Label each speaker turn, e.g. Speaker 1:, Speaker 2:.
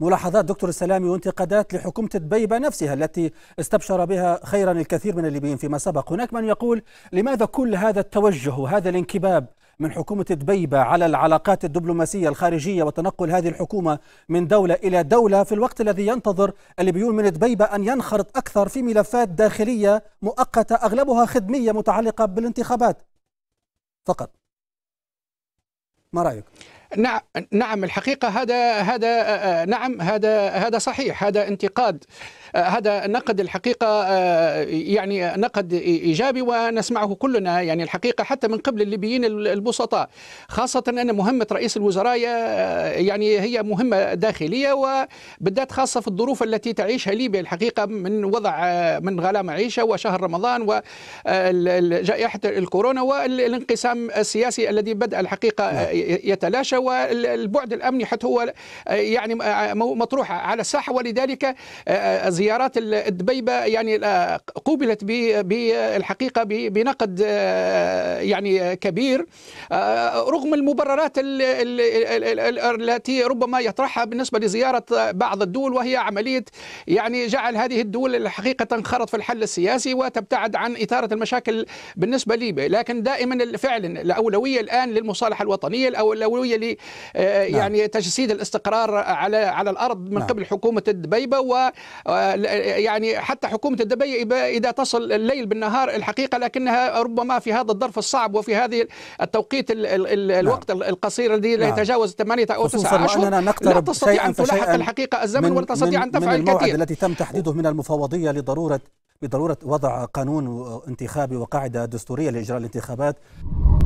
Speaker 1: ملاحظات دكتور السلامي وانتقادات لحكومة دبيبة نفسها التي استبشر بها خيرا الكثير من الليبيين فيما سبق هناك من يقول لماذا كل هذا التوجه وهذا الانكباب من حكومة دبيبة على العلاقات الدبلوماسية الخارجية وتنقل هذه الحكومة من دولة إلى دولة في الوقت الذي ينتظر الليبيون من دبيبة أن ينخرط أكثر في ملفات داخلية مؤقتة أغلبها خدمية متعلقة بالانتخابات فقط
Speaker 2: ما رأيك؟ نعم نعم الحقيقه هذا هذا آه، آه، نعم هذا هذا صحيح هذا انتقاد آه، هذا نقد الحقيقه آه، يعني نقد ايجابي ونسمعه كلنا يعني الحقيقه حتى من قبل الليبيين البسطاء خاصه ان مهمه رئيس الوزراء آه، يعني هي مهمه داخليه وبالذات خاصه في الظروف التي تعيشها ليبيا الحقيقه من وضع من غلاء معيشه وشهر رمضان وجائحه الكورونا والانقسام السياسي الذي بدا الحقيقه نعم. يتلاشى والبعد الامني حتى هو يعني مطروح على الساحه ولذلك زيارات الدبيبة يعني آه، قوبلت بالحقيقة بنقد آه، يعني آه، كبير رغم المبررات التي ربما يطرحها بالنسبة لزيارة بعض الدول وهي عملية يعني جعل هذه الدول الحقيقة تنخرط في الحل السياسي وتبتعد عن إثارة المشاكل بالنسبة لي لكن دائما فعلا الأولوية الآن للمصالحة الوطنية الأولوية ل نعم. يعني تجسيد الاستقرار على على الأرض من نعم. قبل حكومة الدبيبة و يعني حتى حكومة الدبي إذا تصل الليل بالنهار الحقيقة لكنها ربما في هذا الظرف الصعب وفي هذه التوقيت الـ الـ الـ نعم. الوقت نعم. القصير الذي لا نعم. يتجاوز ثمانية أو تسعة أشهر لا تستطيع أن تلاحق الحقيقة الزمن ولا تستطيع أن تفعل الكثير الموعد
Speaker 1: التي تم تحديده من المفوضية لضرورة بضرورة وضع قانون انتخابي وقاعدة دستورية لإجراء الانتخابات